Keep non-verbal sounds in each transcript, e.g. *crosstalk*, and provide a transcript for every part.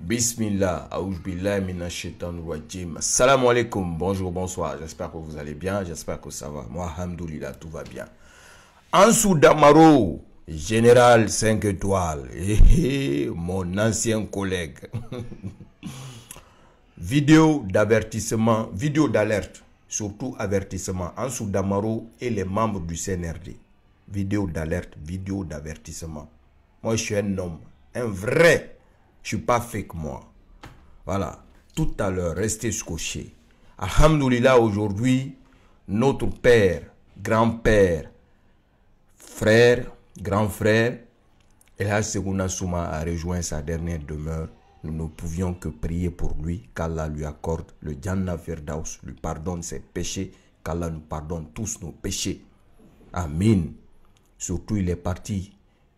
Bismillah, Aouchbillah, Minashetan, Wajim. Salam alaikum, bonjour, bonsoir. J'espère que vous allez bien, j'espère que ça va. Moi, tout va bien. Ansou Damaro, général 5 étoiles, eh, eh, mon ancien collègue. *laughs* vidéo d'avertissement, vidéo d'alerte, surtout avertissement. Ansou Damaro et les membres du CNRD. Vidéo d'alerte, vidéo d'avertissement. Moi, je suis un homme, un vrai je suis pas fake, moi. Voilà. Tout à l'heure, restez scotché. Alhamdoulilah, aujourd'hui, notre père, grand-père, frère, grand frère, El Souma a rejoint sa dernière demeure. Nous ne pouvions que prier pour lui, qu'Allah lui accorde le Jannah Firdaus, lui pardonne ses péchés, qu'Allah nous pardonne tous nos péchés. Amin. Surtout, il est parti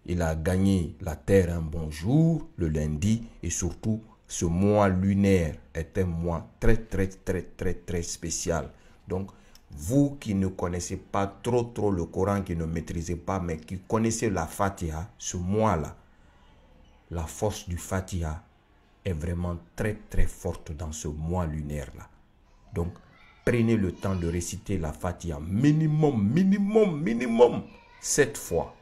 il a gagné la Terre un bon jour, le lundi, et surtout, ce mois lunaire est un mois très, très, très, très, très spécial. Donc, vous qui ne connaissez pas trop, trop le Coran, qui ne maîtrisez pas, mais qui connaissez la Fatiha, ce mois-là, la force du Fatiha est vraiment très, très forte dans ce mois lunaire-là. Donc, prenez le temps de réciter la Fatiha minimum, minimum, minimum, sept fois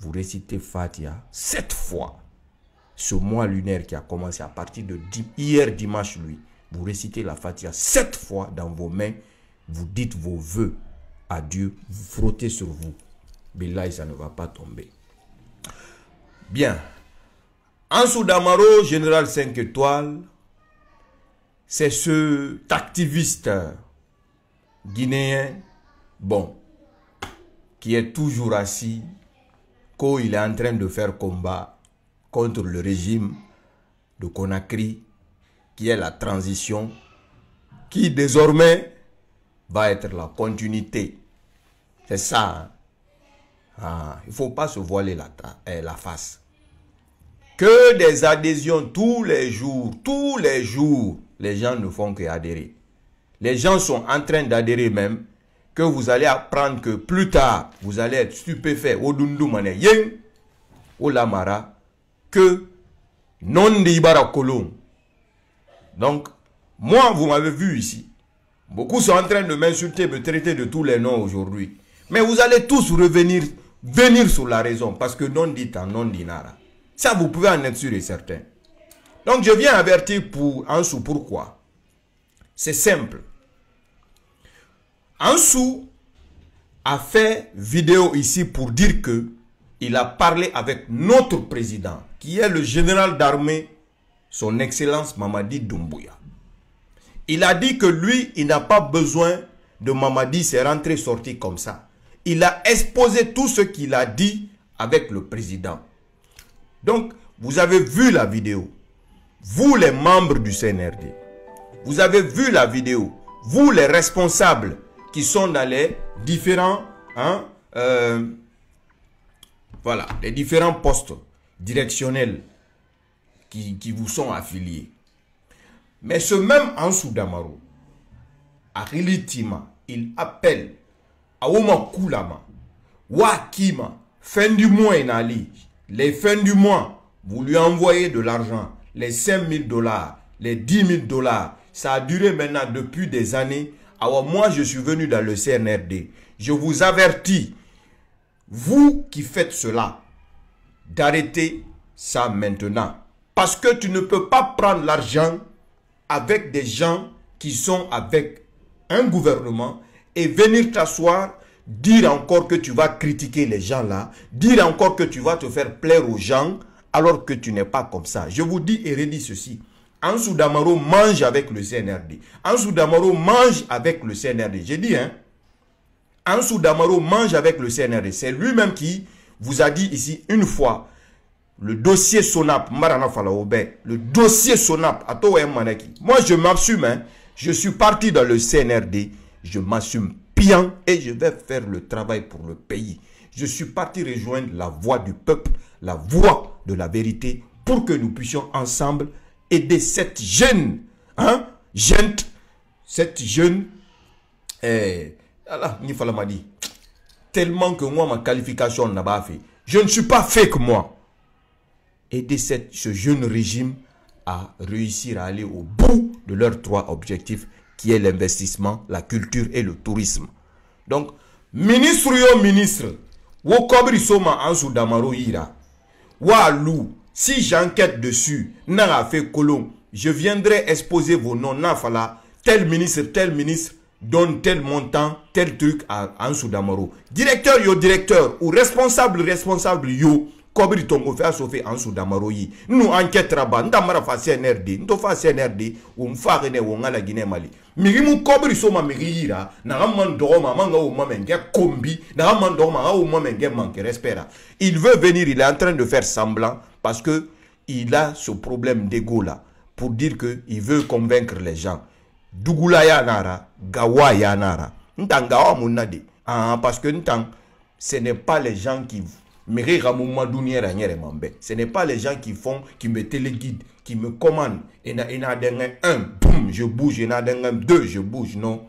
vous récitez Fatia sept fois. Ce mois lunaire qui a commencé à partir de hier dimanche, lui, vous récitez la Fatia sept fois dans vos mains, vous dites vos voeux à Dieu, vous frottez sur vous. Mais là, ça ne va pas tomber. Bien. Ansou Damaro, général 5 étoiles, c'est ce activiste guinéen, bon, qui est toujours assis il est en train de faire combat contre le régime de Conakry, qui est la transition, qui désormais va être la continuité. C'est ça. Hein. Ah, il faut pas se voiler la, eh, la face. Que des adhésions tous les jours, tous les jours, les gens ne font que adhérer. Les gens sont en train d'adhérer même que vous allez apprendre que plus tard, vous allez être stupéfait, Au mané Au Lamara... que non de Donc, moi, vous m'avez vu ici. Beaucoup sont en train de m'insulter, me traiter de tous les noms aujourd'hui. Mais vous allez tous revenir, venir sur la raison, parce que non dit en non dinara. Ça, vous pouvez en être sûr et certain. Donc, je viens avertir pour, en sous pourquoi. C'est simple. Ansou a fait vidéo ici pour dire que il a parlé avec notre président, qui est le général d'armée, son excellence Mamadi Doumbouya. Il a dit que lui, il n'a pas besoin de Mamadi, c'est rentré, sorti comme ça. Il a exposé tout ce qu'il a dit avec le président. Donc, vous avez vu la vidéo. Vous, les membres du CNRD, vous avez vu la vidéo. Vous, les responsables qui sont dans les différents, hein, euh, voilà, les différents postes directionnels qui, vous sont affiliés. Mais ce même Ansou Damaro, il appelle à Kulama, Wakima, fin du mois Ali, les fins du mois, vous lui envoyez de l'argent, les 5000 dollars, les 10 000 dollars. Ça a duré maintenant depuis des années alors moi, je suis venu dans le CNRD. Je vous avertis, vous qui faites cela, d'arrêter ça maintenant. Parce que tu ne peux pas prendre l'argent avec des gens qui sont avec un gouvernement et venir t'asseoir, dire encore que tu vas critiquer les gens là, dire encore que tu vas te faire plaire aux gens alors que tu n'es pas comme ça. Je vous dis et redis ceci. Ansou Damaro mange avec le CNRD. Ansou Damaro mange avec le CNRD. J'ai dit, hein. Ansou Damaro mange avec le CNRD. C'est lui-même qui vous a dit ici une fois le dossier Sonap, Marana Falaobé. le dossier Sonap, Ato Maneki. Moi, je m'assume, hein. Je suis parti dans le CNRD. Je m'assume bien et je vais faire le travail pour le pays. Je suis parti rejoindre la voix du peuple, la voix de la vérité pour que nous puissions ensemble aider cette jeune, hein, jeune, cette jeune, eh, ni m'a dit, tellement que moi, ma qualification n'a pas fait. Je ne suis pas fait que moi. Aider cette, ce jeune régime à réussir à aller au bout de leurs trois objectifs, qui est l'investissement, la culture et le tourisme. Donc, ministre yo ministre, wokobri soma ansu si j'enquête dessus, n'a je viendrai exposer vos noms, tel ministre, tel ministre donne tel montant, tel truc à Ansou Damaro. Directeur yo directeur ou responsable responsable yo kobri tongo à sauver Ansou Damaro Nous nous nous fait CNRD, CNRD ou nous avons ginemali, la Guinée Mali. soma mirira na Il veut venir, il est en train de faire semblant parce que il a ce problème d'ego là pour dire que il veut convaincre les gens. yanara, gawa yanara. monade. Ah, parce que ce n'est pas les gens qui ce n'est pas les gens qui font, qui me téléguident, qui me commandent. Et un, boum, je bouge. Et deux, je bouge. Non.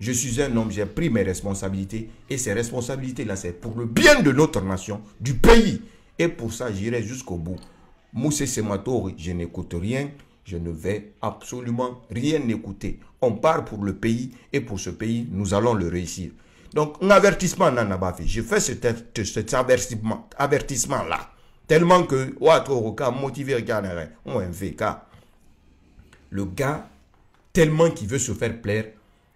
Je suis un homme, j'ai pris mes responsabilités. Et ces responsabilités-là, c'est pour le bien de notre nation, du pays. Et pour ça, j'irai jusqu'au bout. Moussé je n'écoute rien. Je ne vais absolument rien écouter. On part pour le pays et pour ce pays, nous allons le réussir. Donc, un avertissement, Nanabafi. Je fais cet, cet avertissement-là. Tellement que, Ouattoroka, motivé, hein, on Le gars, tellement qu'il veut se faire plaire,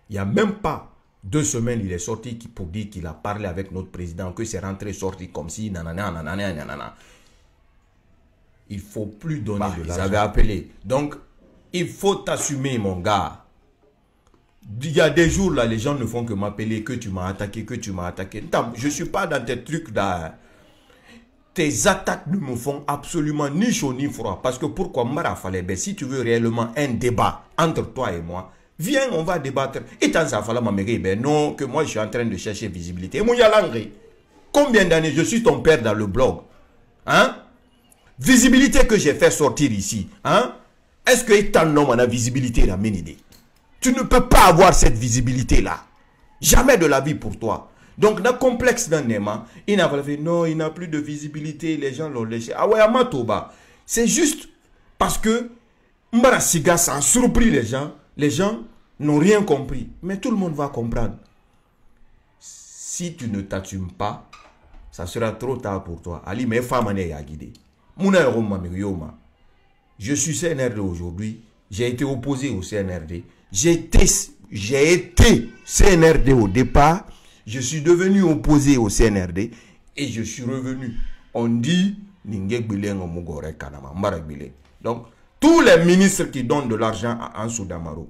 il n'y a même pas deux semaines, il est sorti pour dire qu'il a parlé avec notre président, que c'est rentré, sorti comme si, nanana, nanana, nanana. Il faut plus donner de de Ils avaient appelé. Donc, il faut t'assumer, mon gars. Il y a des jours, là, les gens ne font que m'appeler, que tu m'as attaqué, que tu m'as attaqué. je ne suis pas dans tes trucs là. Tes attaques ne me font absolument ni chaud ni froid. Parce que pourquoi Mara fallait ben, Si tu veux réellement un débat entre toi et moi, Viens, on va débattre. Et tant ça ma eh ben non, que moi je suis en train de chercher visibilité. Et combien d'années je suis ton père dans le blog Hein Visibilité que j'ai fait sortir ici. Hein Est-ce que tant non, on a visibilité la idée Tu ne peux pas avoir cette visibilité-là. Jamais de la vie pour toi. Donc, dans le complexe d'un il n'a pas fait non, il n'a plus de visibilité, les gens l'ont laissé. Ah ouais, Amatoba. C'est juste parce que Mbarasiga, Sigas a surpris les gens. Les gens n'ont rien compris. Mais tout le monde va comprendre. Si tu ne t'attumes pas, ça sera trop tard pour toi. Ali, mais femme à guider. Je suis CNRD aujourd'hui. J'ai été opposé au CNRD. J'ai été, CNRD au départ. Je suis devenu opposé au CNRD. Et je suis revenu. On dit donc, tous les ministres qui donnent de l'argent à Damaro,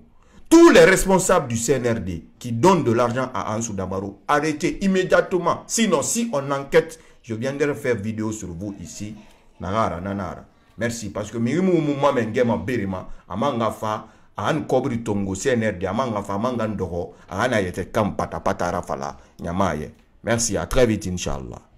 tous les responsables du CNRD qui donnent de l'argent à Ansou Dabarou arrêtez immédiatement. Sinon, si on enquête, je viendrai faire vidéo sur vous ici. Nanara nanara. Merci. Parce que Mirimu Mouma Mengema Berima, Amangafa, An Kobri Tongo, CNRD, Amangafa, Amangandoro, Anayete Kam Patapata Rafala, Nyamaye. Merci. À très vite, inshallah